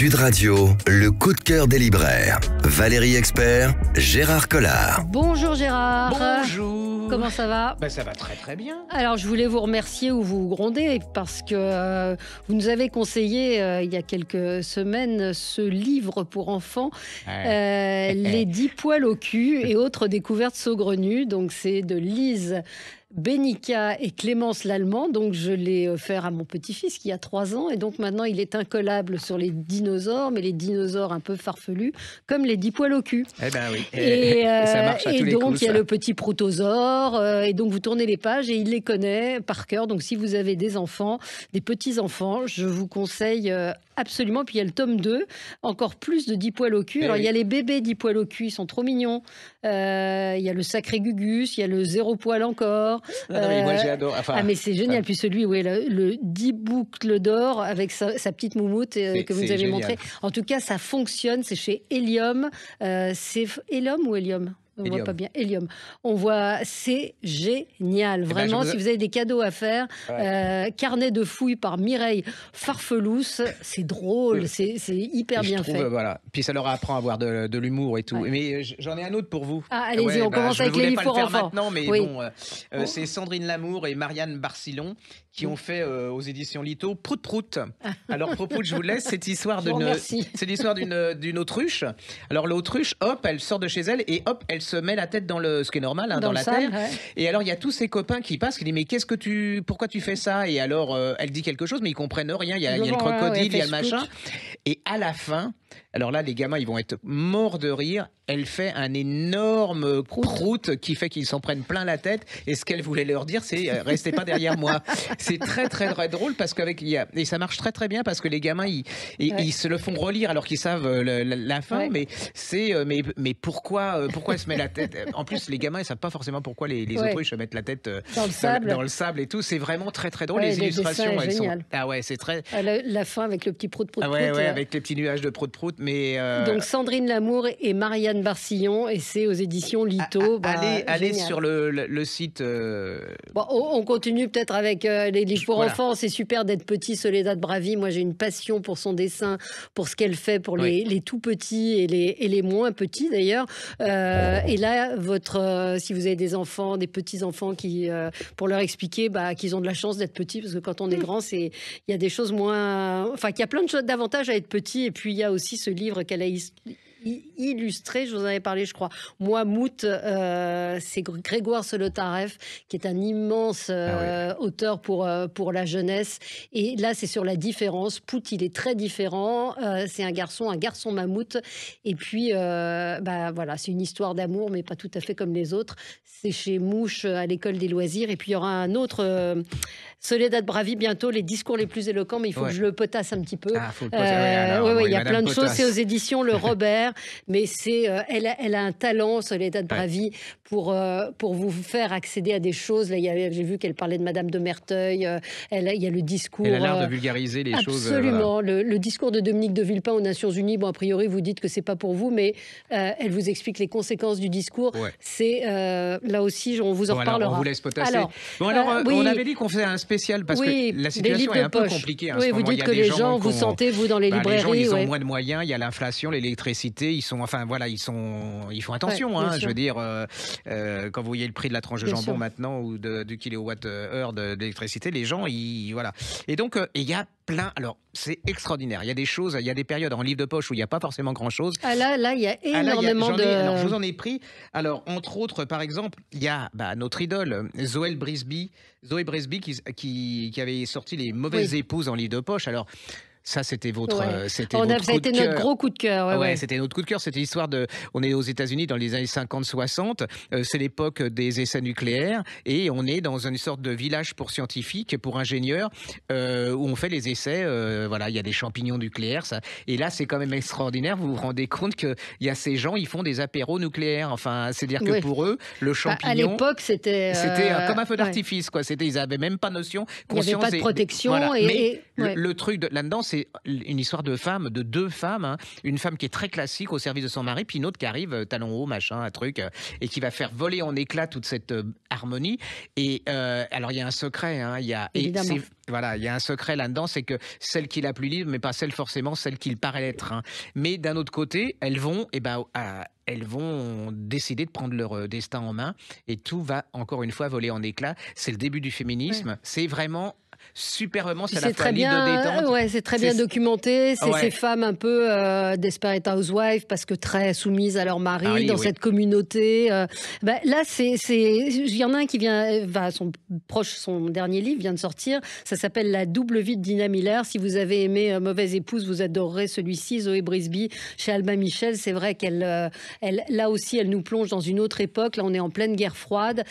Sud Radio, le coup de cœur des libraires. Valérie Expert, Gérard Collard. Bonjour Gérard. Bonjour. Comment ça va ben, Ça va très très bien. Alors je voulais vous remercier ou vous gronder parce que euh, vous nous avez conseillé euh, il y a quelques semaines ce livre pour enfants, euh, Les dix poils au cul et autres découvertes saugrenues. Donc c'est de Lise Benica et Clémence Lallemand. Donc, je l'ai offert à mon petit-fils qui a trois ans. Et donc, maintenant, il est incollable sur les dinosaures, mais les dinosaures un peu farfelus, comme les dix poils au cul. Et, donc il y a le petit protosaure. Euh, et donc vous tournez les pages et il les connaît par cœur. Donc si vous avez des enfants, des petits enfants, je vous conseille euh, absolument. Puis il y a le tome 2, encore plus de 10 poils au cul. Eh Alors il y a les bébés 10 poils au cul, ils sont trop mignons. Euh, il y a le sacré Gugus, il y a le zéro poil encore. Ah mais ah, mais c'est génial. Puis celui où est le, le 10 boucles d'or avec sa, petite moumoute que vous avez montré. En tout cas, ça fonctionne. C'est chez Helium. Euh, c'est Helium ou Helium on voit pas bien. Helium. On voit, c'est génial. Eh ben, Vraiment, si vous avez des cadeaux à faire, euh, carnet de fouilles par Mireille Farfelousse, c'est drôle, c'est hyper bien fait. Euh, voilà. Puis ça leur apprend à avoir de, l'humour et tout. Mais j'en ai un autre pour vous. Ah, allez-y, on bah, commence avec les livres pour enfants. Maintenant, mais bon, c'est Sandrine Lamour et Marianne Barcillon qui ont mm. fait euh, aux éditions Lito Prout Prout. Alors Prout Prout, je vous laisse cette histoire d'une c'est l'histoire d'une euh, d'une autruche. Alors l'autruche, hop, elle sort de chez elle et hop, elle se met la tête dans le ce qui est normal hein, dans, la terre. Et alors il y a tous ses copains qui passent qui disent mais qu'est-ce que tu pourquoi tu fais ça Et alors euh, elle dit quelque chose mais ils comprennent rien, il y a, le crocodile, il y a le machin. Et à la fin, alors là, les gamins, ils vont être morts de rire. Elle fait un énorme prout, prout qui fait qu'ils s'en prennent plein la tête. Et ce qu'elle voulait leur dire, c'est restez pas derrière moi. c'est très, très, drôle parce qu'avec. Et ça marche très, très bien parce que les gamins, ils, ils, se le font relire alors qu'ils savent euh, la, fin, mais c'est. Euh, mais, mais pourquoi, euh, pourquoi se met la tête En plus, les gamins, ils savent pas forcément pourquoi les, autruches se mettent la tête dans le sable, et tout. C'est vraiment très, très drôle. les, illustrations, elles sont. Ah ouais, c'est très. Ah, la, fin avec le petit prout-prout. Ah avec les petits nuages de prout-prout. Mais. Donc, Sandrine Lamour et Marianne Barcillon, et c'est aux éditions Lito. Ah, ah, bah, allez, sur le, site. on continue peut-être avec les livres pour enfants, c'est super d'être petit, Soledad Bravi. Moi, j'ai une passion pour son dessin, pour ce qu'elle fait pour les, tout petits et les, et les moins petits d'ailleurs. Euh, et là, votre, euh, si vous avez des enfants, des petits-enfants, qui, euh, pour leur expliquer bah, qu'ils ont de la chance d'être petits, parce que quand on est mm. grand, il y a des choses moins. Enfin, qu'il y a plein de choses d'avantage à être petit. Et puis, il y a aussi ce livre qu'elle a illustré, je vous en avais parlé, je crois. Moi, Mout, euh, c'est Grégoire Solotareff, qui est un immense euh, ah auteur pour, euh, pour la jeunesse. Et là, c'est sur la différence. Pout, il est très différent. c'est un garçon, un garçon mammouth. Et puis, bah, voilà, c'est une histoire d'amour, mais pas tout à fait comme les autres. C'est chez Mouche, à l'école des loisirs. Et puis, il y aura un autre Soledad Bravi, bientôt les discours les plus éloquents, mais il faut que je le potasse un petit peu. Ah, euh, il y a plein de choses. C'est aux éditions Le Robert, mais c'est, euh, elle, a, elle, a un talent, Soledad Bravi, pour, euh, pour vous faire accéder à des choses. Là, j'ai vu qu'elle parlait de Madame de Merteuil. elle, il y a le discours. Elle a l'air de vulgariser les choses. Absolument. Le, discours de Dominique de Villepin aux Nations Unies. Bon, a priori, vous dites que c'est pas pour vous, mais elle vous explique les conséquences du discours. C'est là aussi, on vous en reparlera. on vous laisse potasser. Alors, on avait dit qu'on faisait un parce que la situation est un peu compliquée. vous dites que les gens, vous sentez vous dans les librairies. Les gens, ils ont moins de moyens. Il y a l'inflation, l'électricité. Ils sont, enfin voilà, ils sont, ils font attention. Hein, je veux dire, euh, euh, quand vous voyez le prix de la tranche de jambon maintenant ou de, du kilowatt-heure d'électricité, les gens, ils voilà. Et donc, euh, il y a alors, c'est extraordinaire. Il y a des choses, il y a des périodes en livre de poche où il n'y a pas forcément grand-chose. Ah là, là, il y a ah énormément de. alors, je vous en ai pris. Alors, entre autres, par exemple, il y a bah, notre idole, Zoël Brisby, Zoé Brisby qui, qui, avait sorti Les Mauvaises Épouses en livre de poche. Alors, ça, c'était votre, euh, c'était notre gros coup de cœur. Ah ouais, c'était notre coup de cœur. C'était l'histoire de. On est aux États-Unis dans les années 50-60. Euh, c'est l'époque des essais nucléaires et on est dans une sorte de village pour scientifiques, pour ingénieurs, euh, où on fait les essais. voilà, il y a des champignons nucléaires. Ça. Et là, c'est quand même extraordinaire. Vous vous rendez compte qu'il y a ces gens, ils font des apéros nucléaires. Enfin, c'est-à-dire que pour eux, le bah, champignon. à l'époque, c'était. C'était comme un feu d'artifice, quoi. C'était, ils n'avaient même pas notion. Conscience il pas de protection. Et, Mais le, truc de, là-dedans, c'est une histoire de femmes, de deux femmes. Hein. Une femme qui est très classique au service de son mari, puis une autre qui arrive euh, talon haut, machin, un truc, euh, et qui va faire voler en éclat toute cette euh, harmonie. Et alors, il y a un secret. Hein, y a, voilà, il y a un secret là-dedans, c'est que celle qui la plus libre, mais pas celle forcément celle qu'il paraît être. Hein. Mais d'un autre côté, elles vont, et eh ben, elles vont décider de prendre leur destin en main, et tout va encore une fois voler en éclat C'est le début du féminisme. C'est vraiment superbement. C'est très bien, Ouais, c'est très bien documenté. C'est ces femmes un peu euh, desperate housewives parce que très soumises à leur mari dans cette communauté. Euh. Bah, là, c'est, il y en a un qui vient, va son proche, son dernier livre vient de sortir. Ça s'appelle La double vie de Dina Miller. Si vous avez aimé euh, Mauvaise épouse, vous adorerez celui-ci. Zoé Brisby chez Alba Michel. C'est vrai qu'elle, elle, là aussi, elle nous plonge dans une autre époque. Là, on est en pleine guerre froide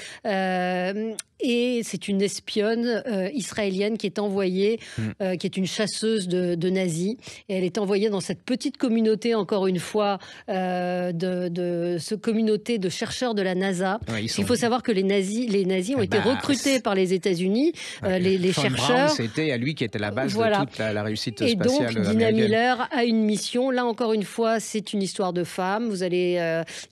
et c'est une espionne euh, israélienne qui est envoyée, hmm. euh, qui est une chasseuse de, nazis. Et elle est envoyée dans cette petite communauté, encore une fois, euh, de, ce communauté de chercheurs de la NASA. Il faut savoir que les nazis, les nazis ont ah été bah, recrutés par les États-Unis, les, chercheurs. C'était à lui qui était la base de toute la, la réussite spatiale. Et donc, Dina Miller a une mission. Là encore une fois, c'est une histoire de femmes. Vous allez,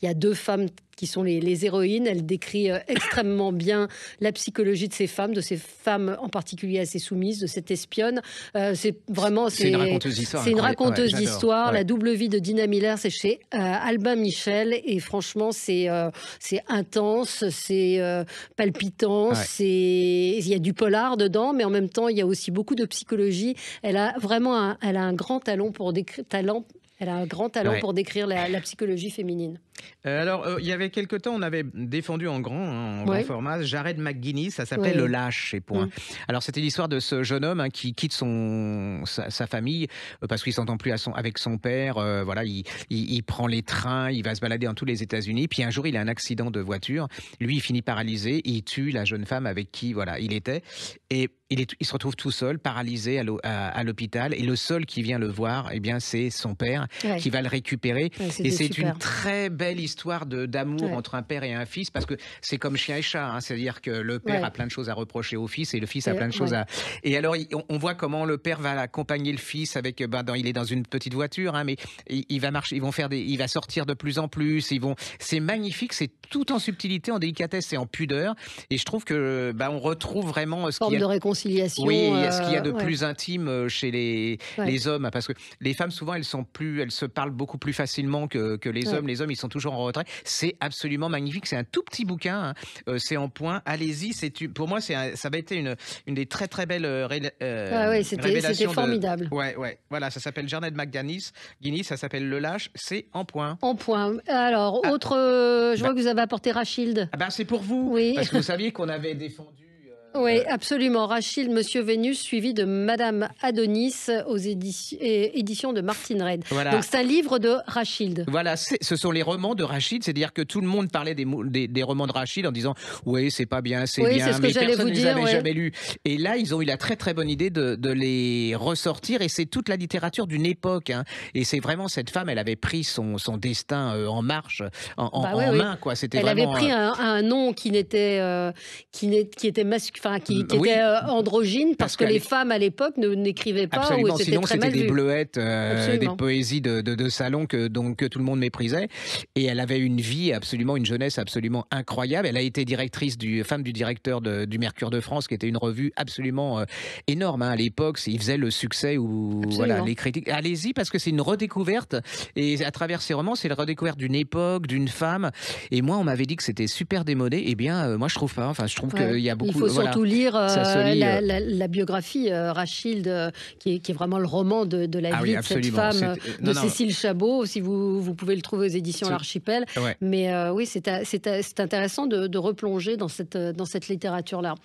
il y a deux femmes qui sont les, les héroïnes. Elle décrit euh, extrêmement bien la psychologie de ces femmes, de ces femmes en particulier assez soumises, de cette espionne. Euh, c'est vraiment c'est une raconteuse d'histoire. C'est une raconteuse d'histoire. La double vie de Dina Miller, c'est chez euh, Albin Michel et franchement c'est c'est intense, c'est palpitant, c'est il y a du polar dedans, mais en même temps il y a aussi beaucoup de psychologie. Elle a vraiment un, elle a un grand talent pour décrire talent elle a un grand talent pour décrire la, psychologie féminine. Euh, alors, euh, il y avait quelque temps, on avait défendu en grand, hein, en format, Jared McGuinness, ça s'appelle Le Lâche, et point. Mm. Alors, c'était l'histoire de ce jeune homme hein, qui quitte son, sa, famille euh, parce qu'il s'entend plus avec son père. voilà, il, prend les trains, il va se balader dans tous les États-Unis. Puis un jour, il a un accident de voiture. Lui, il finit paralysé. Il tue la jeune femme avec qui voilà, il était. Et il, il se retrouve tout seul, paralysé à l'hôpital. Et le seul qui vient le voir, eh bien, c'est son père qui va le récupérer. et c'est une très belle histoire d'amour entre un père et un fils parce que c'est comme chien et chat, hein. c'est-à-dire que le père a plein de choses à reprocher au fils et le fils a plein de choses à. Et alors on voit comment le père va accompagner le fils avec ben dans, il est dans une petite voiture, hein, mais il, va marcher, ils vont faire des, il va sortir de plus en plus, ils vont. C'est magnifique, c'est tout en subtilité, en délicatesse et en pudeur. Et je trouve que ben, on retrouve vraiment ce qu'il y a de réconciliation. Oui, ce qu'il y a euh, de plus intime euh, chez les les hommes, parce que les femmes souvent elles sont plus elle elles se parlent beaucoup plus facilement que, les hommes. Les hommes, ils sont toujours en retrait. C'est absolument magnifique. C'est un tout petit bouquin. Hein. Euh, c'est en point. Allez-y. pour moi, ça va être une, une des très très belles euh, révélations. Euh, ah ouais, c'était formidable. Ouais, ouais. Voilà, ça s'appelle de McGuinness. Guinness, ça s'appelle Le Lâche. C'est en point. En point. Alors, ah. autre. je bah. vois que vous avez apporté Rachid. Ah ben, c'est pour vous. Oui. Parce que vous saviez qu'on avait défendu. Oui, euh. absolument. Rachid, Monsieur Vénus, suivi de Madame Adonis aux euh, éditions, de Martin Red. Donc c'est un livre de Rachid. Voilà, ce sont les romans de Rachid. C'est-à-dire que tout le monde parlait des, des, romans de Rachid en disant oui, c'est pas bien, c'est bien, mais que personne ne les avait jamais lus. Et là, ils ont eu la très très bonne idée de, les ressortir. Et c'est toute la littérature d'une époque. Hein. Et c'est vraiment cette femme, elle avait pris son, son destin euh, en marche, en, bah main. Quoi. C'était elle avait pris un, nom qui n'était qui qui était masculin Mm, qui, était euh, androgyne parce, que, les femmes à l'époque ne n'écrivaient pas ou sinon c'était des bleuettes, euh, des poésies de, de, salon que donc tout le monde méprisait et elle avait une vie absolument une jeunesse absolument incroyable. Elle a été directrice du femme du directeur de, du Mercure de France qui était une revue absolument euh, énorme hein, à l'époque, il faisait le succès ou voilà, les critiques allez-y parce que c'est une redécouverte et à travers ses romans, c'est la redécouverte d'une époque, d'une femme et moi on m'avait dit que c'était super démodé et eh bien moi je trouve pas enfin je trouve qu'il y a beaucoup tout lire euh, euh. la, biographie euh, euh, qui, est, qui, est, vraiment le roman de, la ah vie de cette femme, de Cécile Chabot, si vous, vous, pouvez le trouver aux éditions L'Archipel. Mais oui, c'est intéressant de, de replonger dans cette, dans cette littérature-là.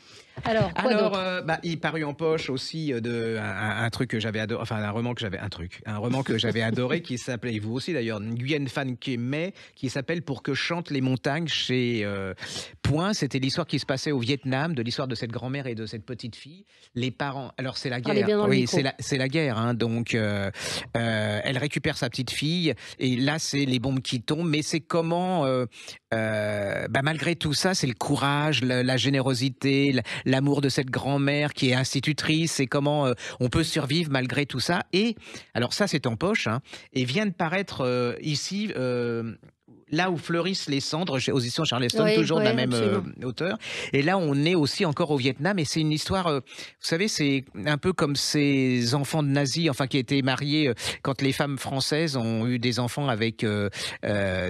Alors, euh, bah, il parut en poche aussi euh, de un, truc que j'avais adoré, enfin un roman que j'avais un truc, un roman que j'avais adoré qui s'appelait, vous aussi d'ailleurs, Nguyen Fan mais qui s'appelle Pour que chantent les montagnes chez euh, Point. C'était l'histoire qui se passait au Vietnam, de l'histoire de cette grand-mère et de cette petite fille. Les parents, alors c'est la ah, guerre, oui, c'est la, la, guerre, hein. donc elle récupère sa petite fille et là c'est les bombes qui tombent, mais c'est comment, bah, malgré tout ça, c'est le courage, la, la générosité. La, l'amour de cette grand-mère qui est institutrice et comment euh, on peut survivre malgré tout ça. Et alors ça, c'est en poche hein, et vient de paraître euh, ici euh, Là où fleurissent les cendres, aux éditions Charleston, toujours de la même hauteur. auteur. Et là, on est aussi encore au Vietnam, et c'est une histoire, euh, vous savez, c'est un peu comme ces enfants de nazis, enfin, qui étaient mariés euh, quand les femmes françaises ont eu des enfants avec euh,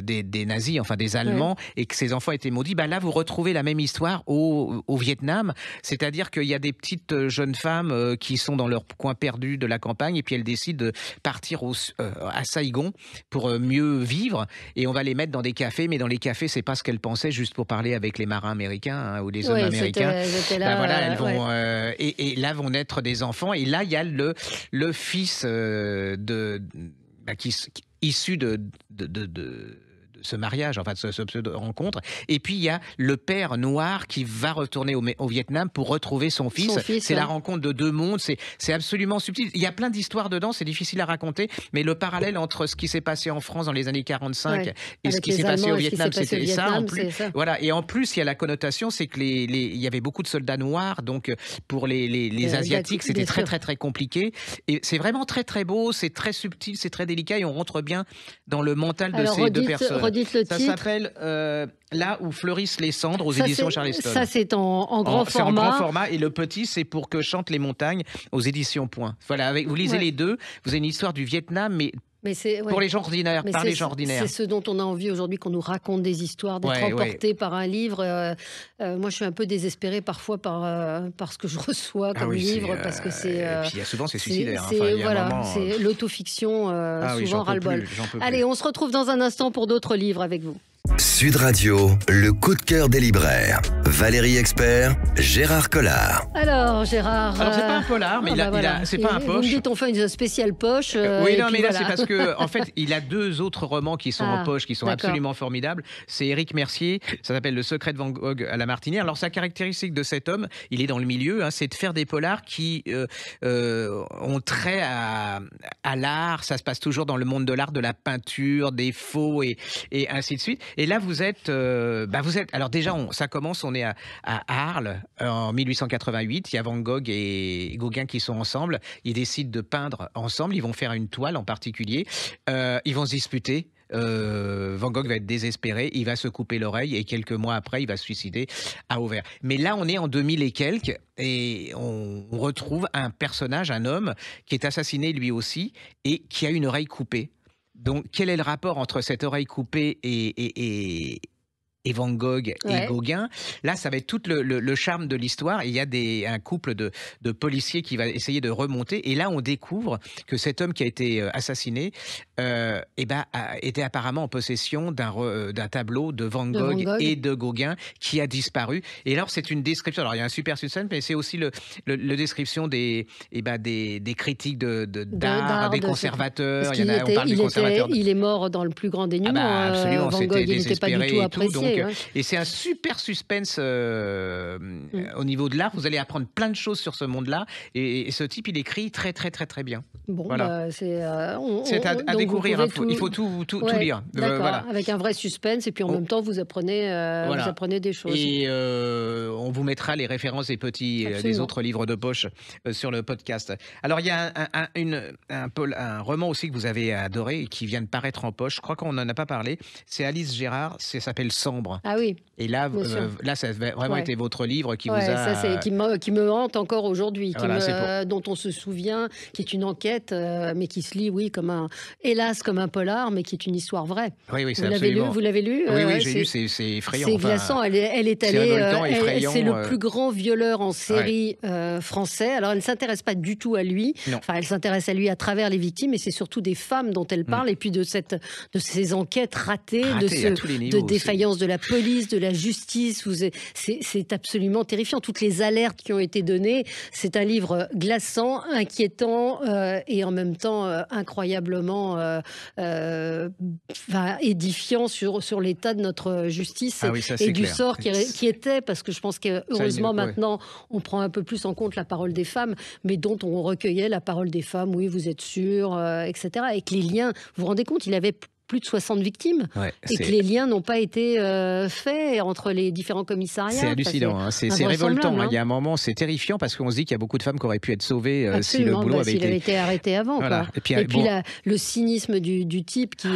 des, nazis, enfin, des Allemands, et que ces enfants étaient maudits. Bah, là, vous retrouvez la même histoire au, Vietnam, c'est-à-dire qu'il y a des petites jeunes femmes qui sont dans leur coin perdu de la campagne, et puis elles décident de partir à Saigon pour mieux vivre, et on va les mettre dans des cafés, mais dans les cafés, c'est pas ce qu'elle pensait juste pour parler avec les marins américains hein, ou les hommes américains. Euh, ben euh, et, là vont naître des enfants. Et là, il y a le, le fils euh, de, bah, qui, issu de ce mariage, enfin ce, ce pseudo-rencontre. Et puis il y a le père noir qui va retourner au, Vietnam pour retrouver son fils. c'est la rencontre de deux mondes, c'est absolument subtil. Il y a plein d'histoires dedans, c'est difficile à raconter, mais le parallèle entre ce qui s'est passé en France dans les années 45 et ce qui s'est passé au Vietnam, c'était ça. En plus, Voilà. Et en plus, il y a la connotation, c'est que les, il y avait beaucoup de soldats noirs, donc pour les, les, euh, Asiatiques, c'était très, très, très compliqué. Et c'est vraiment très, très beau, c'est très subtil, c'est très délicat et on rentre bien dans le mental de ces deux personnes ça s'appelle euh, Là où fleurissent les cendres aux éditions Charleston. Ça, c'est en, grand format. en grand format. Et le petit, c'est pour que chantent les montagnes aux éditions Point. Voilà, vous lisez les deux. Vous avez une histoire du Vietnam, mais pour les gens ordinaires, les gens ordinaires. C'est ce dont on a envie aujourd'hui, qu'on nous raconte des histoires, d'être emporté par un livre. Euh, euh, moi, je suis un peu désespérée parfois par, euh, ce que je reçois ah comme livre, parce que c'est. et puis, souvent, c'est suicidaire. Hein. voilà, c'est l'autofiction, ah souvent ras-le-bol. Allez, on se retrouve dans un instant pour d'autres livres avec vous. Sud Radio, le coup de cœur des libraires. Valérie Expert, Gérard Collard. Alors Gérard. Alors c'est pas un euh, polar, mais ah bah il a, c'est pas un poche. Vous on fait une spéciale poche. Euh, euh, oui non mais là c'est parce que en fait il a deux autres romans qui sont en ah, poche qui sont absolument formidables. C'est Éric Mercier, ça s'appelle Le secret de Van Gogh à la Martinière. Alors sa caractéristique de cet homme, il est dans le milieu, hein, c'est de faire des polars qui ont trait à, l'art. Ça se passe toujours dans le monde de l'art, de la peinture, des faux et, et ainsi de suite. Et là vous êtes, bah, vous êtes. Alors déjà on, ça commence, on est à à, Arles en 1888. Il y a Van Gogh et Gauguin qui sont ensemble. Ils décident de peindre ensemble. Ils vont faire une toile en particulier. Euh, ils vont se disputer. Euh, Van Gogh va être désespéré, il va se couper l'oreille et quelques mois après, il va se suicider à Auvers. Mais là, on est en 2000 et quelques et on retrouve un personnage, un homme qui est assassiné lui aussi et qui a une oreille coupée. Donc, quel est le rapport entre cette oreille coupée et, et Van Gogh et Gauguin. Là, ça va être tout le, charme de l'histoire. Il y a des, un couple de, policiers qui va essayer de remonter. Et là, on découvre que cet homme qui a été euh, assassiné euh, eh ben, était apparemment en possession d'un euh, tableau de Van, Gogh et de Gauguin qui a disparu. Et alors, c'est une description. Alors, il y a un super suspense, mais c'est aussi le, description eh ben, des, des, critiques de, d'art, des conservateurs. il, est mort dans le plus grand dénuement. Ah bah, Van Gogh, il n'était pas du tout apprécié. Euh, et c'est un super suspense euh, mm. au niveau de l'art. Vous allez apprendre plein de choses sur ce monde-là. Et, ce type, il écrit très, très, très, très bien. Bon, voilà. Bah, euh, c'est à, découvrir. Hein. Il faut tout, tout, lire. Avec un vrai suspense. Et puis en même temps, vous apprenez, vous apprenez des choses. Et on vous mettra les références des petits, des autres livres de poche sur le podcast. Alors, il y a un, un, roman aussi que vous avez adoré et qui vient de paraître en poche. Je crois qu'on n'en a pas parlé. C'est Alice Gérard. Ça s'appelle Sans ah oui. Et là, euh, là ça a vraiment été votre livre qui vous a. Ça, qui, me, qui me hante encore aujourd'hui, dont on se souvient, qui est une enquête, euh, mais qui se lit, oui, comme un. Hélas, comme un polar, mais qui est une histoire vraie. Oui, oui, c'est vous l'avez lu Oui, oui, euh, j'ai lu, c'est effrayant. C'est glaçant, elle, est, allée. C'est le plus grand violeur en série français. Alors, elle ne s'intéresse pas du tout à lui. Enfin, elle s'intéresse à lui à travers les victimes, et c'est surtout des femmes dont elle mm. parle, et puis de, cette, de ces enquêtes ratées, de, ce, de défaillance de la la police, de la justice. C'est absolument terrifiant. Toutes les alertes qui ont été données. C'est un livre glaçant, inquiétant euh, et en même temps euh, incroyablement euh, édifiant sur, sur l'état de notre justice ah et du sort qui, était, parce que je pense que heureusement maintenant on prend un peu plus en compte la parole des femmes, mais dont on recueillait la parole des femmes, oui, vous êtes sûr, etc. Et que les liens, vous vous rendez compte, il avait plus de 60 victimes et que les liens n'ont pas été euh, faits entre les différents commissariats. C'est hallucinant, hein. c'est révoltant. Hein. Hein. Il y a un moment, c'est terrifiant parce qu'on se dit qu'il y a beaucoup de femmes qui auraient pu être sauvées euh, si le boulot bah, avait, été... arrêté avant. Et puis, euh, le cynisme du, type qui,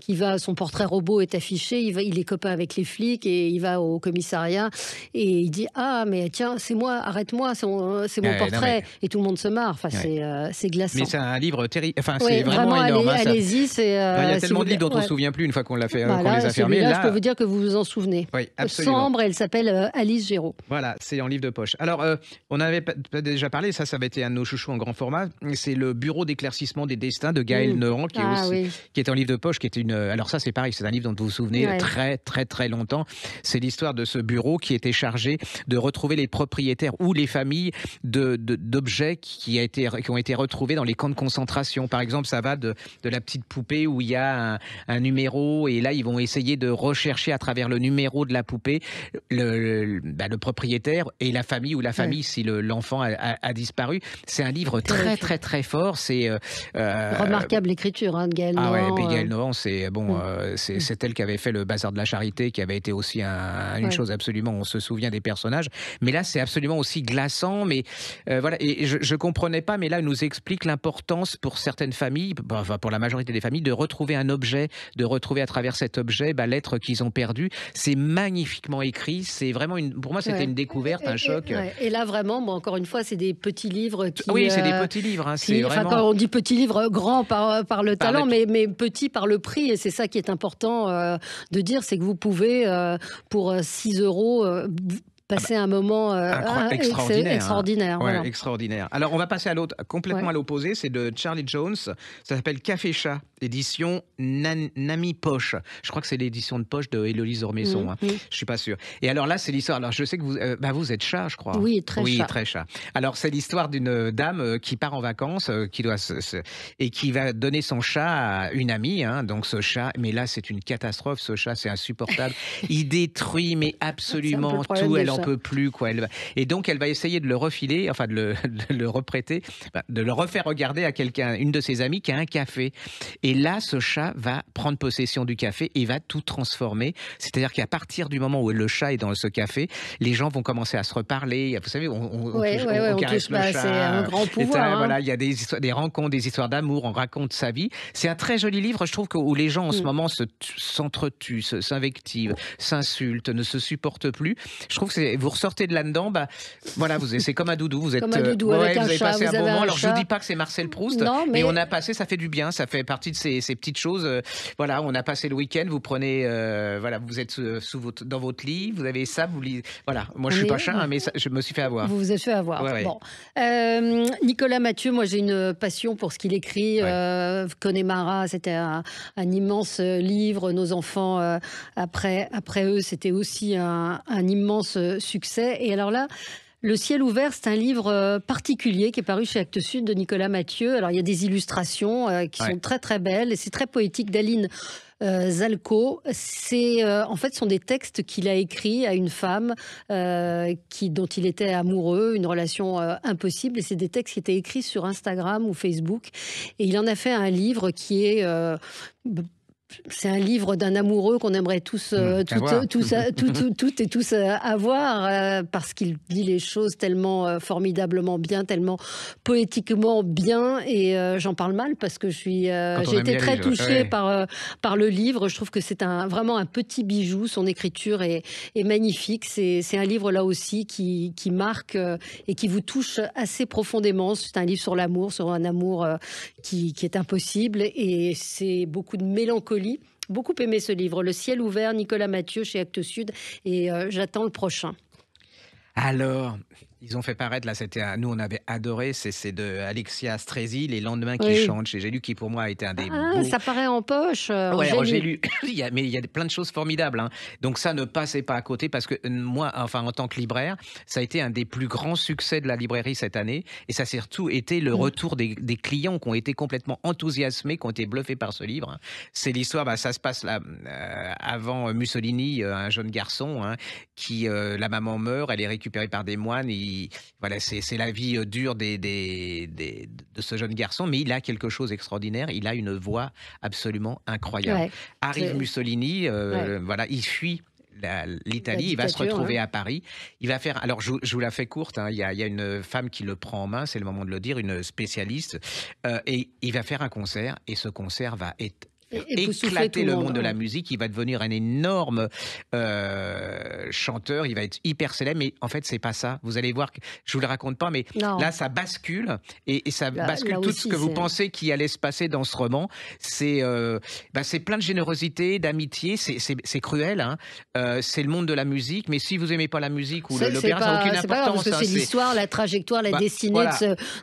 qui va, son portrait robot est affiché, il, il est copain avec les flics et il va au commissariat et il dit Ah, mais tiens, c'est moi, arrête-moi, c'est mon, portrait. Et tout le monde se marre. Enfin, c'est glaçant. Mais c'est un livre terrible. c'est vraiment, énorme. Allez-y, c'est de livres dont on ne se souvient plus une fois qu'on l'a fait, euh, bah les a fermés. Là, je peux vous dire que vous vous en souvenez. Oui, absolument. elle s'appelle euh, Alice Géraud. Voilà, c'est en livre de poche. Alors, euh, on avait déjà parlé, ça, ça avait été un de nos chouchous en grand format. C'est le Bureau d'éclaircissement des destins de Gaël mmh. Neuron, qui, est ah qui est en livre de poche, qui est une. Alors ça, c'est pareil, c'est un livre dont vous vous souvenez très, très, très longtemps. C'est l'histoire de ce bureau qui était chargé de retrouver les propriétaires ou les familles de, de, d'objets qui, a été, qui ont été retrouvés dans les camps de concentration. Par exemple, ça va de, de la petite poupée où il y a un, numéro et là ils vont essayer de rechercher à travers le numéro de la poupée le, bah, propriétaire et la famille ou la famille si l'enfant a, disparu. C'est un livre très très très fort. C'est euh, euh, remarquable l'écriture de hein, Ah euh. c'est bon, mm. mm. c'est elle qui avait fait le bazar de la charité, qui avait été aussi une chose absolument. On se souvient des personnages, mais là c'est absolument aussi glaçant. Mais voilà, et je, je comprenais pas, mais là nous explique l'importance pour certaines familles, bah, pour la majorité des familles, de retrouver un objet, de retrouver à travers cet objet bah, l'être qu'ils ont perdu. C'est magnifiquement écrit. C'est vraiment une. Pour moi, c'était une découverte, un choc. Et, là, vraiment, bon, encore une fois, c'est des petits livres Oui, c'est des euh, petits livres. Hein, on dit petits livres, euh, grand par, euh, par le talent, Mais, mais petit par le prix. Et c'est ça qui est important de dire, c'est que vous pouvez, pour 6 euros, passer un moment euh, ah, hein. extraordinaire. Alors, on va passer à l'autre, complètement à l'opposé. C'est de Charlie Jones. Ça s'appelle Café Chat, édition Nami Poche. Je crois que c'est l'édition de poche de Élodie Ormaison. Mm, hein. mm. Je suis pas sûr. Et alors là, c'est l'histoire. Alors, je sais que vous, euh, bah, vous êtes chat, je crois. Oui, très chat. Alors, c'est l'histoire d'une dame euh, qui part en vacances qui doit et qui va donner son chat à une amie. Hein. donc, ce chat. Mais là, c'est une catastrophe. Ce chat, c'est insupportable. Il détruit, mais absolument tout plus. Quoi. Elle va... Et donc, elle va essayer de le refiler, enfin de le, reprêter, de le refaire regarder à quelqu'un, une de ses amies qui a un café. Et là, ce chat va prendre possession du café et va tout transformer. C'est-à-dire qu'à partir du moment où le chat est dans ce café, les gens vont commencer à se reparler. Vous savez, on, Voilà, il y a des, des rencontres, des histoires d'amour, on raconte sa vie. C'est un très joli livre, je trouve, que, où les gens en ce mm. moment s'entretuent, se, s'invectivent, s'insultent, ne se supportent plus. Je trouve que c'est vous ressortez de là-dedans, bah, voilà, vous, c'est comme un doudou. Vous êtes, comme un euh, doudou avec un vous avez chat, passé un moment. Alors, je ne dis pas que c'est Marcel Proust, mais... on a passé, ça fait du bien, ça fait partie de ces, petites choses. Voilà, on a passé le week-end, vous prenez, euh, voilà, vous êtes euh, sous, votre, dans votre lit, vous avez ça, vous lisez. Voilà, moi, je ne suis pas chat, hein, mais je me suis fait avoir. Vous vous êtes fait avoir. Bon. Nicolas Mathieu, moi, j'ai une passion pour ce qu'il écrit. Connemara, c'était un, immense livre. Nos enfants, après, après eux, c'était aussi un immense succès. Et alors là, le ciel ouvert, c'est un livre euh, particulier qui est paru chez Actes Sud de Nicolas Mathieu. Alors il y a des illustrations euh, qui sont très très belles et c'est très poétique d'Aline euh, Zalco. C'est en fait ce sont des textes qu'il a écrits à une femme qui dont il était amoureux, une relation impossible. Et c'est des textes qui étaient écrits sur Instagram ou Facebook. Et il en a fait un livre qui est c'est un livre d'un amoureux qu'on aimerait tous, euh, hmm, euh, et tous euh, avoir, parce qu'il dit les choses tellement formidablement bien, tellement poétiquement bien, et j'en parle mal parce que je suis, j'ai été très touchée par, par le livre. Je trouve que c'est un, vraiment un petit bijou. Son écriture est, magnifique. C'est, un livre là aussi qui, marque et qui vous touche assez profondément. C'est un livre sur l'amour, sur un amour qui est impossible, et c'est beaucoup de mélancolie Beaucoup aimé ce livre, Le ciel ouvert, Nicolas Mathieu chez Actes Sud, et euh, j'attends le prochain. Alors, ils ont fait paraître, là, c'était nous, on avait adoré, c'est de Alexia Strezi, Les lendemains qui chantent j'ai lu qui pour moi a été un des. Ah, ça paraît en poche. Euh, oui mais il y a plein de choses formidables. Hein. Donc ça ne passait pas à côté parce que moi, enfin, en tant que libraire, ça a été un des plus grands succès de la librairie cette année. Et ça, a surtout été le mm. retour des, clients qui ont été complètement enthousiasmés, qui ont été bluffés par ce livre. Hein. C'est l'histoire, bah, ça se passe là, euh, avant Mussolini, euh, un jeune garçon, hein, qui, la maman meurt, elle est récupérée par des moines, il voilà, c'est la vie euh, dure de ce jeune garçon, mais il a quelque chose d'extraordinaire. Il a une voix absolument incroyable. Arrive Mussolini, euh, voilà, il fuit l'Italie, il va se retrouver hein. à Paris. Il va faire. Alors, je, vous la fais courte. Hein, il, y a, une femme qui le prend en main, c'est le moment de le dire, une spécialiste, euh, et il va faire un concert. Et ce concert va être et, éclater le monde, de la musique. Il va devenir un énorme euh, chanteur. Il va être hyper célèbre. Mais en fait, c'est pas ça. Vous allez voir. Je vous le raconte pas, mais là, ça bascule et, ça bascule tout ce que vous pensez qui allait se passer dans ce roman. C'est euh, bah, c'est plein de générosité, d'amitié. C'est cruel. Hein. Euh, c'est le monde de la musique. Mais si vous aimez pas la musique ou l'opéra, ça n'a aucune importance. Hein, c'est l'histoire, la trajectoire, la bah, destinée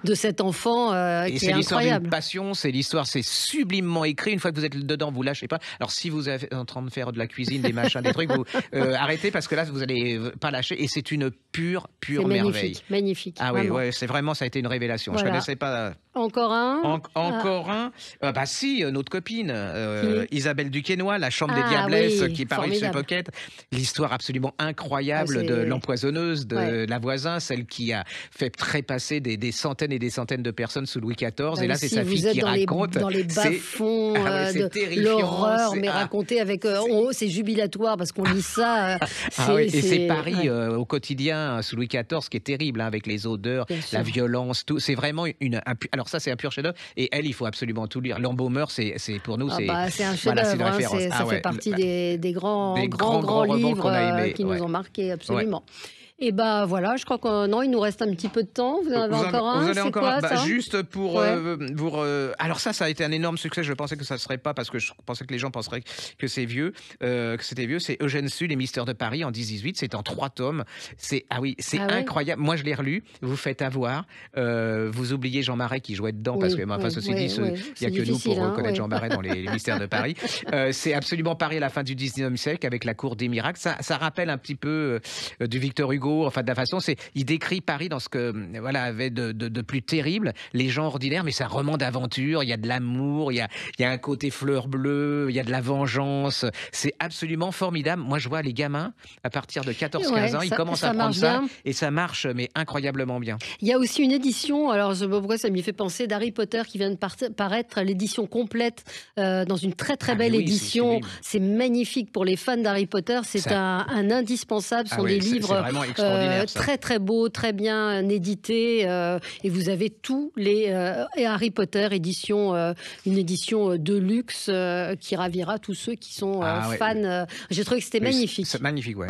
de, cet enfant qui est, C'est l'histoire d'une passion. C'est l'histoire. C'est sublimement écrit. Une fois que vous êtes dedans, vous lâchez pas. Alors si vous êtes en train de faire de la cuisine, des machins, des trucs, vous euh, arrêtez parce que là, vous allez pas lâcher. Et c'est une pure, pure merveille. Magnifique, Ah oui, ouais, c'est vraiment, ça a été une révélation. je Je connaissais pas. Euh, encore un. Ah. encore un. Ah, bah si, euh, notre copine Isabelle Duquesnoy, la chambre des ah diablesses oui, qui parut ce Pocket. L'histoire absolument incroyable de l'empoisonneuse de la voisin, celle qui a fait trépasser des, des, centaines et des centaines de personnes sous Louis XIV. et bah, là, c'est sa fille qui raconte. dans les bas fonds. de l'horreur, mais racontée avec euh, en haut, c'est jubilatoire parce qu'on lit ça. Euh, ah et c'est Paris euh, au quotidien sous Louis XIV qui est terrible hein, avec les odeurs, la violence, tout. C'est vraiment une. alors ça, c'est un pur chef-d'œuvre. Et elle, il faut absolument tout lire. L'embaumeur, c'est pour nous, ah bah, c'est un chef-d'œuvre. Hein, ah ça fait partie bah, des, grands, grands, grands, livres qui nous ont marqués absolument. Et eh bah ben, voilà, je crois qu'on non, il nous reste un petit peu de temps. Vous en avez encore un. Vous bah, juste pour euh, euh, alors ça, ça a été un énorme succès. Je pensais que ça ne serait pas parce que je pensais que les gens penseraient que c'est vieux, euh, que c'était vieux. C'est Eugène Sue, les Mystères de Paris en 18. C'est en trois tomes. C'est ah oui, c'est ah incroyable. Moi, je l'ai relu. Vous faites avoir. vous oubliez Jean Marais qui jouait dedans parce que enfin ouais, ceci dit, il y a que nous pour hein, connaître Jean Marais dans les, Mystères de Paris. c'est absolument Paris à la fin du 19e siècle avec la cour des miracles. ça rappelle un petit peu du Victor Hugo enfin de la façon, c'est il décrit Paris dans ce que voilà avait de, de, plus terrible, les gens ordinaires, mais c'est un roman d'aventure. Il y a de l'amour, il y a, il y a un côté fleur bleue, il y a de la vengeance. C'est absolument formidable. Moi, je vois les gamins à partir de 14-15 ans, ils commencent à prendre ça et ça marche, mais incroyablement bien. Il y a aussi une édition. Alors, je pourquoi ça m'y fait penser d'Harry Potter qui vient de paraître l'édition complète euh, dans une très très ah, belle édition. C'est magnifique pour les fans d'Harry Potter. C'est un, indispensable. Ce sont des livres euh, très très beau, très bien euh, édité, euh, et vous avez tous les Harry Potter édition, une édition de luxe qui ravira tous ceux qui sont ah fans. J'ai trouvé que c'était magnifique. C'est magnifique, ouais.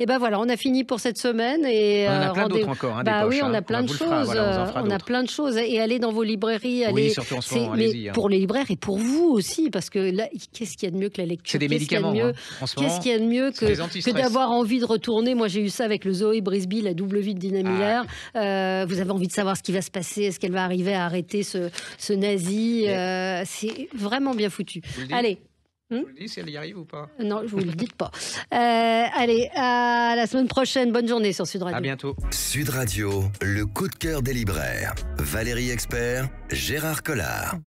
Et eh ben voilà, on a fini pour cette semaine et on a plein d'autres encore. Hein, bah oui, on a hein. plein de choses. on, a plein de choses et allez dans vos librairies. Allez, oui, surtout en ce mais hein. pour les libraires et pour vous aussi, parce que là, qu'est-ce qu'il y a de mieux que la lecture C'est des médicaments. Qu'est-ce qu'il y a de mieux, que, que d'avoir envie de retourner Moi, j'ai eu ça avec le zoo et Brisby, la double vie de Dina ah. euh, vous avez envie de savoir ce qui va se passer, est-ce qu'elle va arriver à arrêter ce, nazi euh, C'est vraiment bien foutu. Allez, je vous le dis hmm si elle y arrive ou pas Non, je vous le dis pas. Euh, allez, à la semaine prochaine. Bonne journée sur Sud Radio. À bientôt. Sud Radio, le coup de cœur des libraires. Valérie Expert, Gérard Collard.